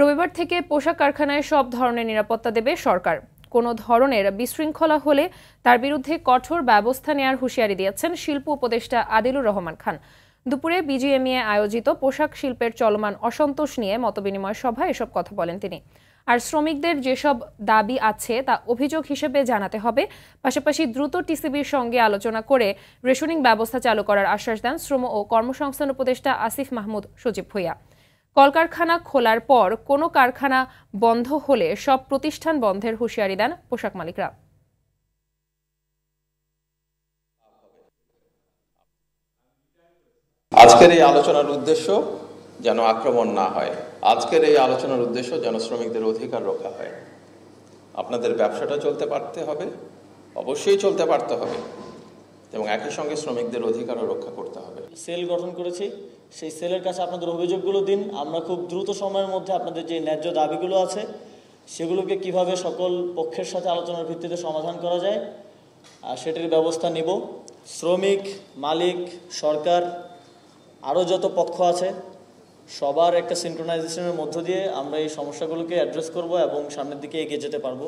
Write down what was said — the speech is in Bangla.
রবিবার থেকে পোশাক কারখানায় সব ধরনের নিরাপত্তা দেবে সরকার কোনো ধরনের বিশৃঙ্খলা হলে তার বিরুদ্ধে কঠোর ব্যবস্থা নেয়ার হুঁশিয়ারি দিয়েছেন শিল্প উপদেষ্টা আদিলুর রহমান খান দুপুরে বিজিএমইএ আয়োজিত পোশাক শিল্পের চলমান অসন্তোষ নিয়ে মতবিনিময় সভায় এসব কথা বলেন তিনি আর শ্রমিকদের যেসব দাবি আছে তা অভিযোগ হিসেবে জানাতে হবে পাশাপাশি দ্রুত টিসিবির সঙ্গে আলোচনা করে রেশনিং ব্যবস্থা চালু করার আশ্বাস দেন শ্রম ও কর্মসংস্থান উপদেষ্টা আসিফ মাহমুদ সজীব ভুইয়া কলকারখানা খোলার পর কোনো কারখানা বন্ধ হলে সব প্রতিষ্ঠান বন্ধের হুঁশিয়ারি দেন পোশাক মালিকরা আজকের এই আলোচনার উদ্দেশ্য যেন আক্রমণ না হয় আজকের এই আলোচনার উদ্দেশ্য যেন শ্রমিকদের অধিকার রক্ষা হয় আপনাদের ব্যবসাটা চলতে পারতে হবে অবশ্যই চলতে পারতে হবে এবং একই সঙ্গে শ্রমিকদের অধিকারও রক্ষা করতে হবে সেল গঠন করেছি সেই সেলের কাছে আপনাদের অভিযোগগুলো দিন আমরা খুব দ্রুত সময়ের মধ্যে আপনাদের যে ন্যায্য দাবিগুলো আছে সেগুলোকে কিভাবে সকল পক্ষের সাথে আলোচনার ভিত্তিতে সমাধান করা যায় আর সেটির ব্যবস্থা নিব শ্রমিক মালিক সরকার আরও যত পক্ষ আছে সবার একটা সিনক্রোনাইজেশনের মধ্য দিয়ে আমরা এই সমস্যাগুলোকে অ্যাড্রেস করব এবং সামনের দিকে এগিয়ে যেতে পারবো